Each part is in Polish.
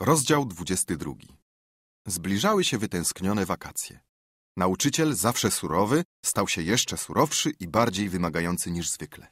Rozdział 22. Zbliżały się wytęsknione wakacje. Nauczyciel, zawsze surowy, stał się jeszcze surowszy i bardziej wymagający niż zwykle.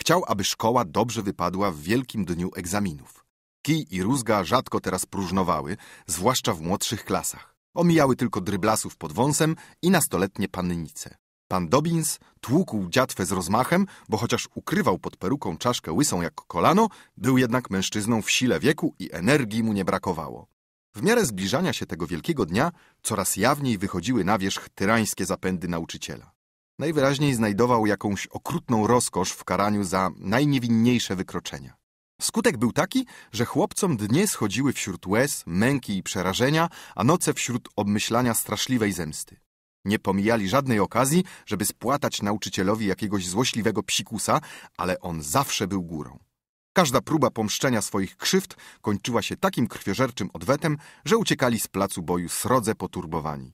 Chciał, aby szkoła dobrze wypadła w wielkim dniu egzaminów. Kij i rózga rzadko teraz próżnowały, zwłaszcza w młodszych klasach. Omijały tylko dryblasów pod wąsem i nastoletnie pannice. Pan Dobbins tłukł dziatwę z rozmachem, bo chociaż ukrywał pod peruką czaszkę łysą jak kolano, był jednak mężczyzną w sile wieku i energii mu nie brakowało. W miarę zbliżania się tego wielkiego dnia coraz jawniej wychodziły na wierzch tyrańskie zapędy nauczyciela. Najwyraźniej znajdował jakąś okrutną rozkosz w karaniu za najniewinniejsze wykroczenia. Skutek był taki, że chłopcom dnie schodziły wśród łez, męki i przerażenia, a noce wśród obmyślania straszliwej zemsty. Nie pomijali żadnej okazji, żeby spłatać nauczycielowi jakiegoś złośliwego psikusa, ale on zawsze był górą. Każda próba pomszczenia swoich krzywd kończyła się takim krwiożerczym odwetem, że uciekali z placu boju srodze poturbowani.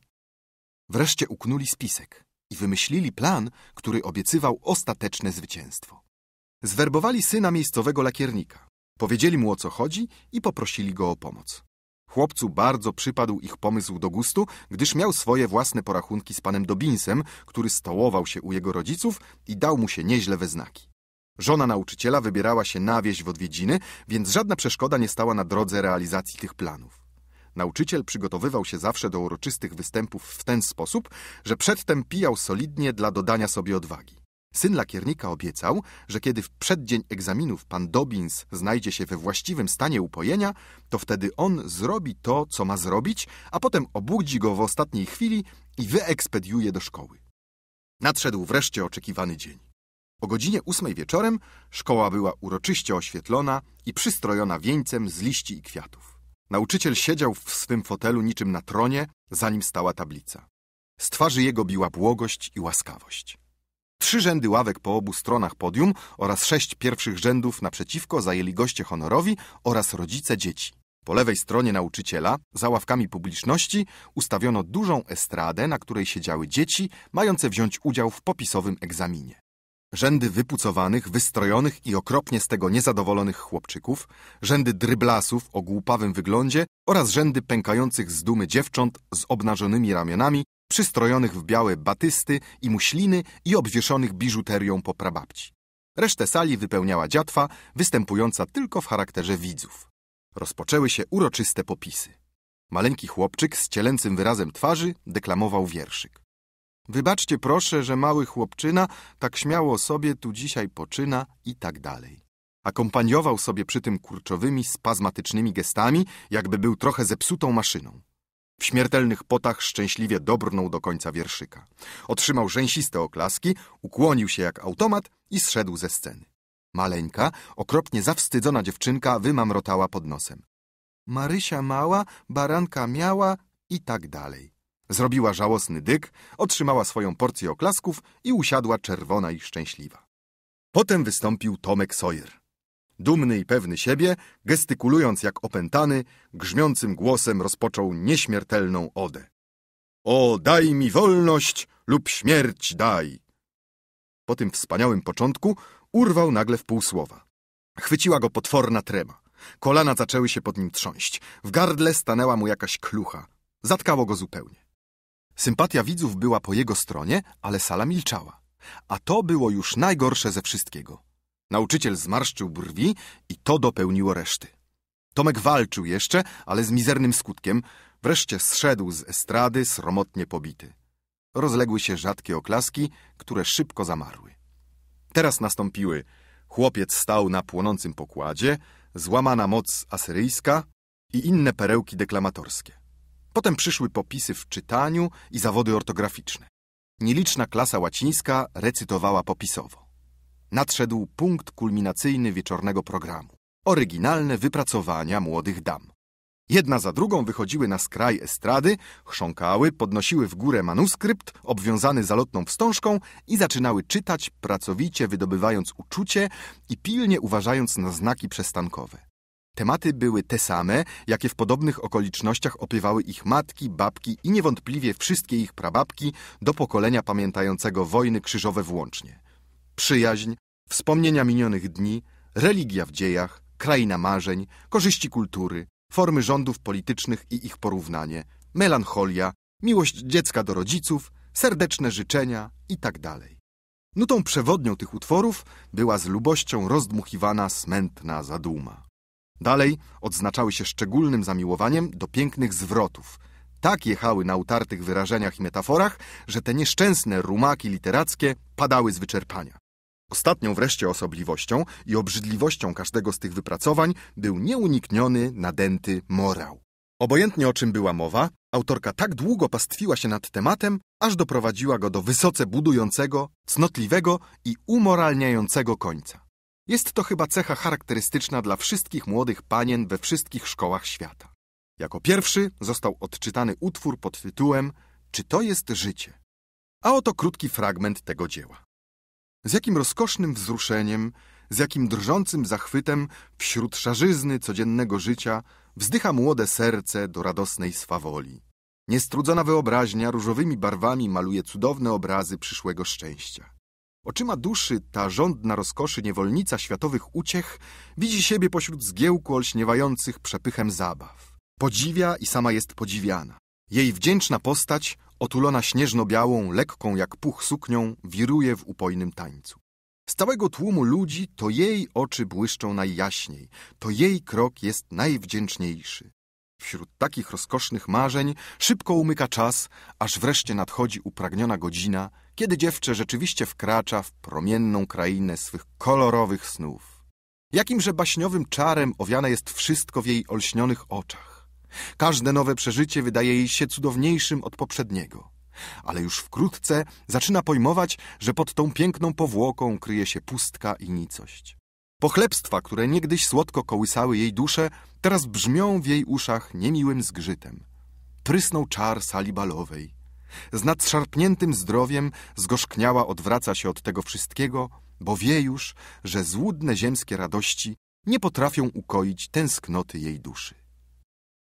Wreszcie uknuli spisek i wymyślili plan, który obiecywał ostateczne zwycięstwo. Zwerbowali syna miejscowego lakiernika, powiedzieli mu o co chodzi i poprosili go o pomoc. Chłopcu bardzo przypadł ich pomysł do gustu, gdyż miał swoje własne porachunki z panem Dobinsem, który stołował się u jego rodziców i dał mu się nieźle we znaki. Żona nauczyciela wybierała się na wieś w odwiedziny, więc żadna przeszkoda nie stała na drodze realizacji tych planów. Nauczyciel przygotowywał się zawsze do uroczystych występów w ten sposób, że przedtem pijał solidnie dla dodania sobie odwagi. Syn lakiernika obiecał, że kiedy w przeddzień egzaminów pan Dobins znajdzie się we właściwym stanie upojenia, to wtedy on zrobi to, co ma zrobić, a potem obudzi go w ostatniej chwili i wyekspediuje do szkoły. Nadszedł wreszcie oczekiwany dzień. O godzinie ósmej wieczorem szkoła była uroczyście oświetlona i przystrojona wieńcem z liści i kwiatów. Nauczyciel siedział w swym fotelu niczym na tronie, za nim stała tablica. Z twarzy jego biła błogość i łaskawość. Trzy rzędy ławek po obu stronach podium oraz sześć pierwszych rzędów naprzeciwko zajęli goście honorowi oraz rodzice dzieci. Po lewej stronie nauczyciela, za ławkami publiczności, ustawiono dużą estradę, na której siedziały dzieci mające wziąć udział w popisowym egzaminie. Rzędy wypucowanych, wystrojonych i okropnie z tego niezadowolonych chłopczyków, rzędy dryblasów o głupawym wyglądzie oraz rzędy pękających z dumy dziewcząt z obnażonymi ramionami przystrojonych w białe batysty i muśliny i obwieszonych biżuterią po prababci. Resztę sali wypełniała dziatwa, występująca tylko w charakterze widzów. Rozpoczęły się uroczyste popisy. Maleńki chłopczyk z cielęcym wyrazem twarzy deklamował wierszyk. Wybaczcie proszę, że mały chłopczyna tak śmiało sobie tu dzisiaj poczyna i tak dalej. Akompaniował sobie przy tym kurczowymi, spazmatycznymi gestami, jakby był trochę zepsutą maszyną. W śmiertelnych potach szczęśliwie dobrnął do końca wierszyka. Otrzymał rzęsiste oklaski, ukłonił się jak automat i zszedł ze sceny. Maleńka, okropnie zawstydzona dziewczynka wymamrotała pod nosem. Marysia mała, baranka miała i tak dalej. Zrobiła żałosny dyk, otrzymała swoją porcję oklasków i usiadła czerwona i szczęśliwa. Potem wystąpił Tomek Sawyer. Dumny i pewny siebie, gestykulując jak opętany, grzmiącym głosem rozpoczął nieśmiertelną odę. O, daj mi wolność lub śmierć daj! Po tym wspaniałym początku urwał nagle w pół słowa. Chwyciła go potworna trema. Kolana zaczęły się pod nim trząść. W gardle stanęła mu jakaś klucha. Zatkało go zupełnie. Sympatia widzów była po jego stronie, ale sala milczała. A to było już najgorsze ze wszystkiego. Nauczyciel zmarszczył brwi i to dopełniło reszty. Tomek walczył jeszcze, ale z mizernym skutkiem. Wreszcie zszedł z estrady sromotnie pobity. Rozległy się rzadkie oklaski, które szybko zamarły. Teraz nastąpiły. Chłopiec stał na płonącym pokładzie, złamana moc asyryjska i inne perełki deklamatorskie. Potem przyszły popisy w czytaniu i zawody ortograficzne. Nieliczna klasa łacińska recytowała popisowo nadszedł punkt kulminacyjny wieczornego programu. Oryginalne wypracowania młodych dam. Jedna za drugą wychodziły na skraj estrady, chrząkały, podnosiły w górę manuskrypt obwiązany zalotną wstążką i zaczynały czytać, pracowicie wydobywając uczucie i pilnie uważając na znaki przestankowe. Tematy były te same, jakie w podobnych okolicznościach opiewały ich matki, babki i niewątpliwie wszystkie ich prababki do pokolenia pamiętającego wojny krzyżowe włącznie. Przyjaźń, Wspomnienia minionych dni, religia w dziejach, kraina marzeń, korzyści kultury, formy rządów politycznych i ich porównanie, melancholia, miłość dziecka do rodziców, serdeczne życzenia itd. Tak Nutą przewodnią tych utworów była z lubością rozdmuchiwana smętna zaduma. Dalej odznaczały się szczególnym zamiłowaniem do pięknych zwrotów. Tak jechały na utartych wyrażeniach i metaforach, że te nieszczęsne rumaki literackie padały z wyczerpania. Ostatnią wreszcie osobliwością i obrzydliwością każdego z tych wypracowań był nieunikniony, nadęty morał. Obojętnie o czym była mowa, autorka tak długo pastwiła się nad tematem, aż doprowadziła go do wysoce budującego, cnotliwego i umoralniającego końca. Jest to chyba cecha charakterystyczna dla wszystkich młodych panien we wszystkich szkołach świata. Jako pierwszy został odczytany utwór pod tytułem Czy to jest życie? A oto krótki fragment tego dzieła. Z jakim rozkosznym wzruszeniem, z jakim drżącym zachwytem wśród szarzyzny codziennego życia wzdycha młode serce do radosnej swawoli. Niestrudzona wyobraźnia różowymi barwami maluje cudowne obrazy przyszłego szczęścia. Oczyma duszy ta żądna rozkoszy niewolnica światowych uciech widzi siebie pośród zgiełku olśniewających przepychem zabaw. Podziwia i sama jest podziwiana. Jej wdzięczna postać otulona śnieżno-białą, lekką jak puch suknią, wiruje w upojnym tańcu. Z całego tłumu ludzi to jej oczy błyszczą najjaśniej, to jej krok jest najwdzięczniejszy. Wśród takich rozkosznych marzeń szybko umyka czas, aż wreszcie nadchodzi upragniona godzina, kiedy dziewczę rzeczywiście wkracza w promienną krainę swych kolorowych snów. Jakimże baśniowym czarem owiane jest wszystko w jej olśnionych oczach. Każde nowe przeżycie wydaje jej się cudowniejszym od poprzedniego. Ale już wkrótce zaczyna pojmować, że pod tą piękną powłoką kryje się pustka i nicość. Pochlebstwa, które niegdyś słodko kołysały jej duszę, teraz brzmią w jej uszach niemiłym zgrzytem. Prysnął czar sali balowej. Z nadszarpniętym zdrowiem zgorzkniała odwraca się od tego wszystkiego, bo wie już, że złudne ziemskie radości nie potrafią ukoić tęsknoty jej duszy.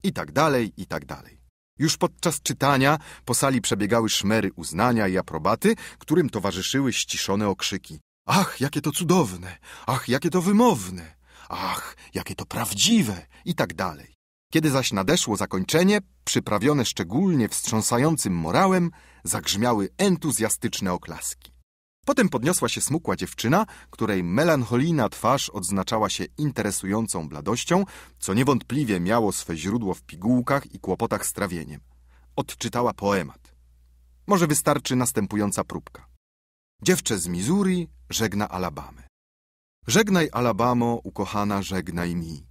I tak dalej, i tak dalej. Już podczas czytania po sali przebiegały szmery uznania i aprobaty, którym towarzyszyły ściszone okrzyki. Ach, jakie to cudowne! Ach, jakie to wymowne! Ach, jakie to prawdziwe! I tak dalej. Kiedy zaś nadeszło zakończenie, przyprawione szczególnie wstrząsającym morałem, zagrzmiały entuzjastyczne oklaski. Potem podniosła się smukła dziewczyna, której melancholijna twarz odznaczała się interesującą bladością, co niewątpliwie miało swe źródło w pigułkach i kłopotach z trawieniem. Odczytała poemat. Może wystarczy następująca próbka. Dziewczę z Missouri żegna Alabamy. Żegnaj, Alabamo, ukochana, żegnaj mi.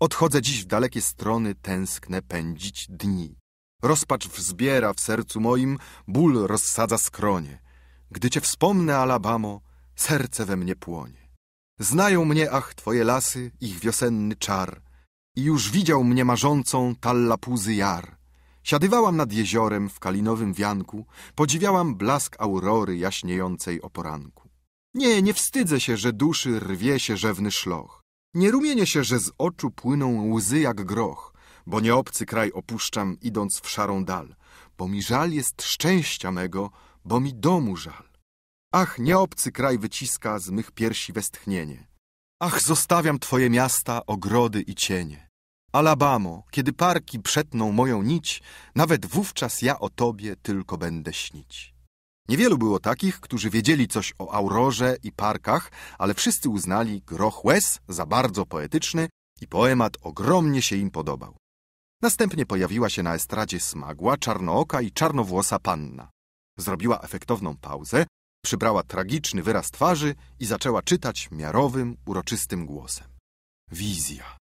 Odchodzę dziś w dalekie strony, tęsknę pędzić dni. Rozpacz wzbiera w sercu moim, ból rozsadza skronie. Gdy cię wspomnę, Alabamo, serce we mnie płonie. Znają mnie, ach, twoje lasy, ich wiosenny czar. I już widział mnie marzącą tallapuzy jar. Siadywałam nad jeziorem w kalinowym wianku, podziwiałam blask aurory jaśniejącej o poranku. Nie, nie wstydzę się, że duszy rwie się rzewny szloch. Nie rumienię się, że z oczu płyną łzy jak groch, bo nie obcy kraj opuszczam, idąc w szarą dal, bo mi żal jest szczęścia mego, bo mi domu żal. Ach, nie obcy kraj wyciska z mych piersi westchnienie. Ach, zostawiam twoje miasta, ogrody i cienie. Alabamo, kiedy parki przetną moją nić, nawet wówczas ja o tobie tylko będę śnić. Niewielu było takich, którzy wiedzieli coś o aurorze i parkach, ale wszyscy uznali groch łez za bardzo poetyczny i poemat ogromnie się im podobał. Następnie pojawiła się na estradzie smagła, czarnooka i czarnowłosa panna. Zrobiła efektowną pauzę, przybrała tragiczny wyraz twarzy i zaczęła czytać miarowym, uroczystym głosem. Wizja.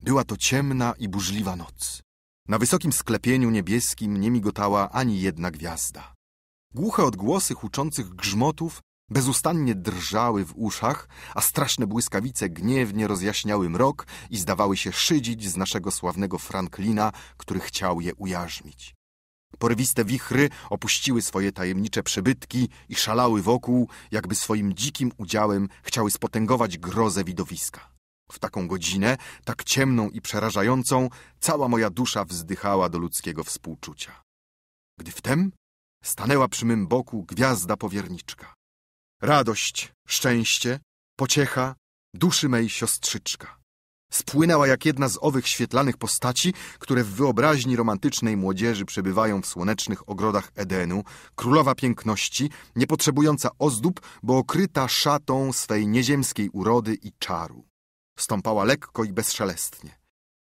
Była to ciemna i burzliwa noc. Na wysokim sklepieniu niebieskim nie migotała ani jedna gwiazda. Głuche odgłosy huczących grzmotów bezustannie drżały w uszach, a straszne błyskawice gniewnie rozjaśniały mrok i zdawały się szydzić z naszego sławnego Franklina, który chciał je ujarzmić. Porywiste wichry opuściły swoje tajemnicze przybytki i szalały wokół, jakby swoim dzikim udziałem chciały spotęgować grozę widowiska. W taką godzinę, tak ciemną i przerażającą, cała moja dusza wzdychała do ludzkiego współczucia. Gdy wtem stanęła przy mym boku gwiazda powierniczka. Radość, szczęście, pociecha duszy mej siostrzyczka. Spłynęła jak jedna z owych świetlanych postaci, które w wyobraźni romantycznej młodzieży przebywają w słonecznych ogrodach Edenu, królowa piękności, niepotrzebująca ozdób, bo okryta szatą swej nieziemskiej urody i czaru. Stąpała lekko i bezszelestnie.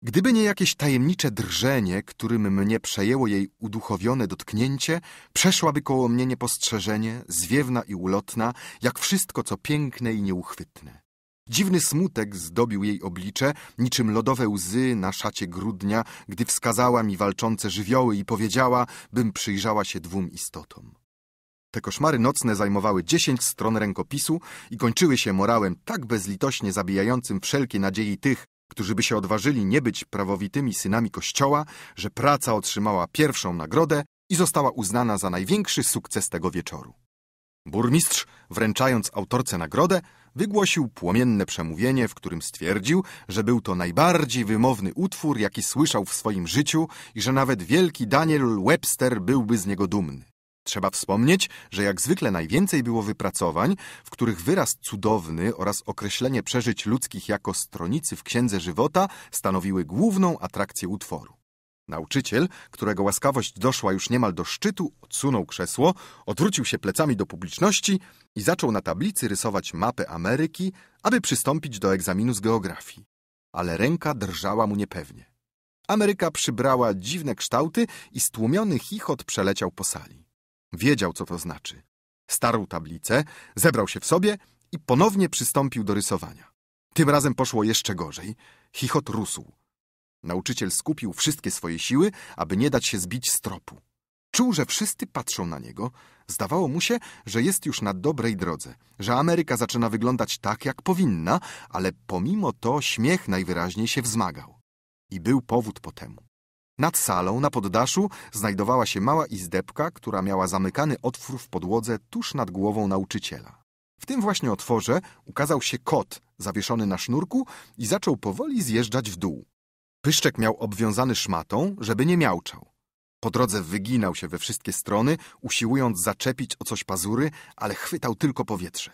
Gdyby nie jakieś tajemnicze drżenie, którym mnie przejęło jej uduchowione dotknięcie, przeszłaby koło mnie niepostrzeżenie, zwiewna i ulotna, jak wszystko, co piękne i nieuchwytne. Dziwny smutek zdobił jej oblicze, niczym lodowe łzy na szacie grudnia, gdy wskazała mi walczące żywioły i powiedziała, bym przyjrzała się dwóm istotom. Te koszmary nocne zajmowały dziesięć stron rękopisu i kończyły się morałem tak bezlitośnie zabijającym wszelkie nadziei tych, którzy by się odważyli nie być prawowitymi synami Kościoła, że praca otrzymała pierwszą nagrodę i została uznana za największy sukces tego wieczoru. Burmistrz, wręczając autorce nagrodę, wygłosił płomienne przemówienie, w którym stwierdził, że był to najbardziej wymowny utwór, jaki słyszał w swoim życiu i że nawet wielki Daniel Webster byłby z niego dumny. Trzeba wspomnieć, że jak zwykle najwięcej było wypracowań, w których wyraz cudowny oraz określenie przeżyć ludzkich jako stronicy w Księdze Żywota stanowiły główną atrakcję utworu. Nauczyciel, którego łaskawość doszła już niemal do szczytu, odsunął krzesło, odwrócił się plecami do publiczności i zaczął na tablicy rysować mapę Ameryki, aby przystąpić do egzaminu z geografii. Ale ręka drżała mu niepewnie. Ameryka przybrała dziwne kształty i stłumiony chichot przeleciał po sali. Wiedział, co to znaczy. Starł tablicę, zebrał się w sobie i ponownie przystąpił do rysowania. Tym razem poszło jeszcze gorzej. Chichot rósł. Nauczyciel skupił wszystkie swoje siły, aby nie dać się zbić z tropu. Czuł, że wszyscy patrzą na niego. Zdawało mu się, że jest już na dobrej drodze, że Ameryka zaczyna wyglądać tak, jak powinna, ale pomimo to śmiech najwyraźniej się wzmagał. I był powód po temu. Nad salą, na poddaszu, znajdowała się mała izdebka, która miała zamykany otwór w podłodze tuż nad głową nauczyciela. W tym właśnie otworze ukazał się kot zawieszony na sznurku i zaczął powoli zjeżdżać w dół, Pyszczek miał obwiązany szmatą, żeby nie miałczał. Po drodze wyginał się we wszystkie strony, usiłując zaczepić o coś pazury, ale chwytał tylko powietrze.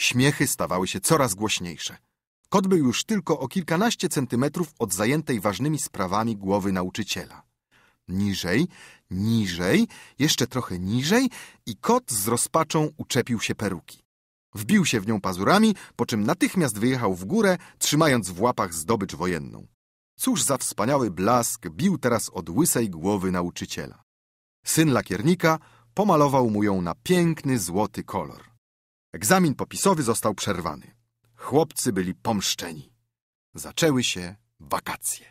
Śmiechy stawały się coraz głośniejsze. Kot był już tylko o kilkanaście centymetrów od zajętej ważnymi sprawami głowy nauczyciela. Niżej, niżej, jeszcze trochę niżej i kot z rozpaczą uczepił się peruki. Wbił się w nią pazurami, po czym natychmiast wyjechał w górę, trzymając w łapach zdobycz wojenną. Cóż za wspaniały blask bił teraz od łysej głowy nauczyciela. Syn lakiernika pomalował mu ją na piękny złoty kolor. Egzamin popisowy został przerwany. Chłopcy byli pomszczeni. Zaczęły się wakacje.